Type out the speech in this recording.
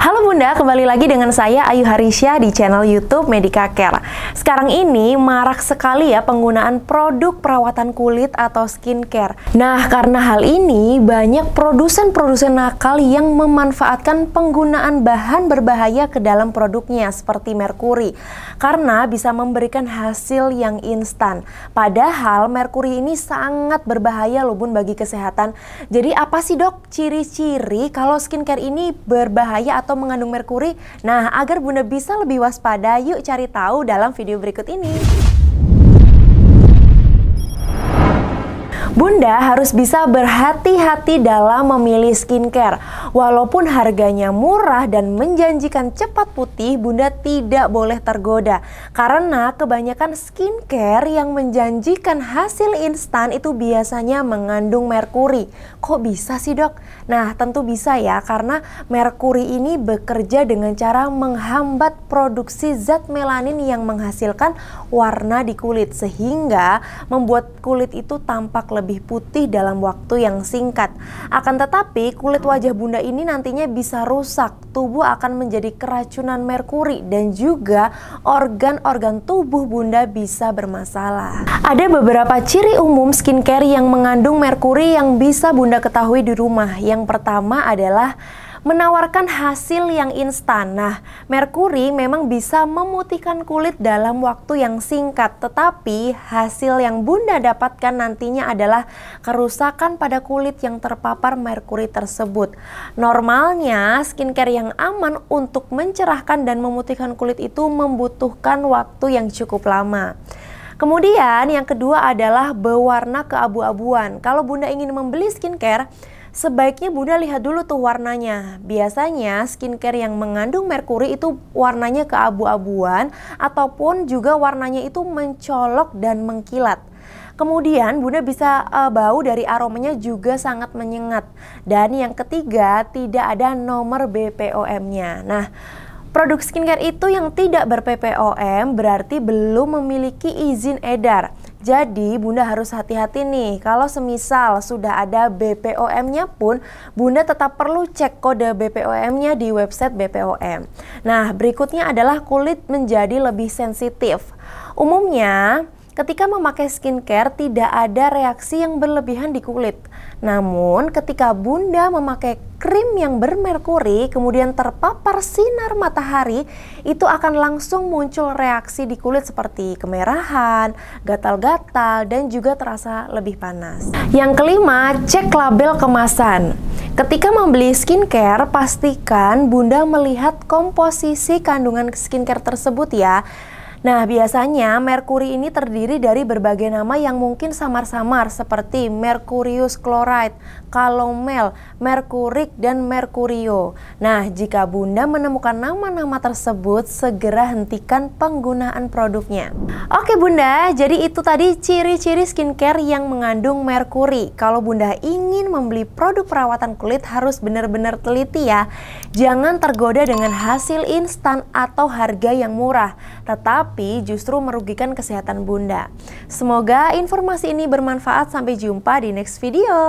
Hello Bunda, kembali lagi dengan saya Ayu Harisya di channel YouTube Medica Care. Sekarang ini marak sekali ya penggunaan produk perawatan kulit atau skincare. Nah, karena hal ini banyak produsen-produsen nakal yang memanfaatkan penggunaan bahan berbahaya ke dalam produknya seperti merkuri karena bisa memberikan hasil yang instan. Padahal merkuri ini sangat berbahaya loh Bun bagi kesehatan. Jadi apa sih Dok ciri-ciri kalau skincare ini berbahaya atau mengandung mengandung merkuri? Nah, agar Bunda bisa lebih waspada, yuk cari tahu dalam video berikut ini. Bunda harus bisa berhati-hati dalam memilih skincare. Walaupun harganya murah dan menjanjikan cepat putih, Bunda tidak boleh tergoda. Karena kebanyakan skincare yang menjanjikan hasil instan itu biasanya mengandung merkuri. Kok bisa sih dok? Nah tentu bisa ya karena merkuri ini bekerja dengan cara menghambat produksi zat melanin yang menghasilkan warna di kulit. Sehingga membuat kulit itu tampak lebih lebih putih dalam waktu yang singkat. Akan tetapi, kulit wajah bunda ini nantinya bisa rusak. Tubuh akan menjadi keracunan merkuri dan juga organ-organ tubuh bunda bisa bermasalah. Ada beberapa ciri umum skincare yang mengandung merkuri yang bisa bunda ketahui di rumah. Yang pertama adalah menawarkan hasil yang instan. Nah, merkuri memang bisa memutihkan kulit dalam waktu yang singkat, tetapi hasil yang Bunda dapatkan nantinya adalah kerusakan pada kulit yang terpapar merkuri tersebut. Normalnya, skincare yang aman untuk mencerahkan dan memutihkan kulit itu membutuhkan waktu yang cukup lama. Kemudian yang kedua adalah berwarna keabu-abuan. Kalau Bunda ingin membeli skincare, sebaiknya Bunda lihat dulu tuh warnanya. Biasanya skincare yang mengandung merkuri itu warnanya keabu-abuan ataupun juga warnanya itu mencolok dan mengkilat. Kemudian Bunda bisa uh, bau dari aromanya juga sangat menyengat. Dan yang ketiga, tidak ada nomor BPOM-nya. Nah, produk skincare itu yang tidak ber-PPOM berarti belum memiliki izin edar. Jadi Bunda harus hati-hati nih, kalau semisal sudah ada BPOM-nya pun, Bunda tetap perlu cek kode BPOM-nya di website BPOM. Nah, berikutnya adalah kulit menjadi lebih sensitif. Umumnya, Ketika memakai skincare, tidak ada reaksi yang berlebihan di kulit. Namun, ketika Bunda memakai krim yang bermerkuri, kemudian terpapar sinar matahari, itu akan langsung muncul reaksi di kulit seperti kemerahan, gatal-gatal, dan juga terasa lebih panas. Yang kelima, cek label kemasan. Ketika membeli skincare, pastikan Bunda melihat komposisi kandungan skincare tersebut ya. Nah, biasanya merkuri ini terdiri dari berbagai nama yang mungkin samar-samar seperti merkurius chloride, kalomel, merkurik, dan mercurio. Nah, jika Bunda menemukan nama-nama tersebut, segera hentikan penggunaan produknya. Oke Bunda, jadi itu tadi ciri-ciri skincare yang mengandung merkuri. Kalau Bunda ingin membeli produk perawatan kulit harus benar-benar teliti ya. Jangan tergoda dengan hasil instan atau harga yang murah. Tetap tapi justru merugikan kesehatan Bunda. Semoga informasi ini bermanfaat. Sampai jumpa di next video.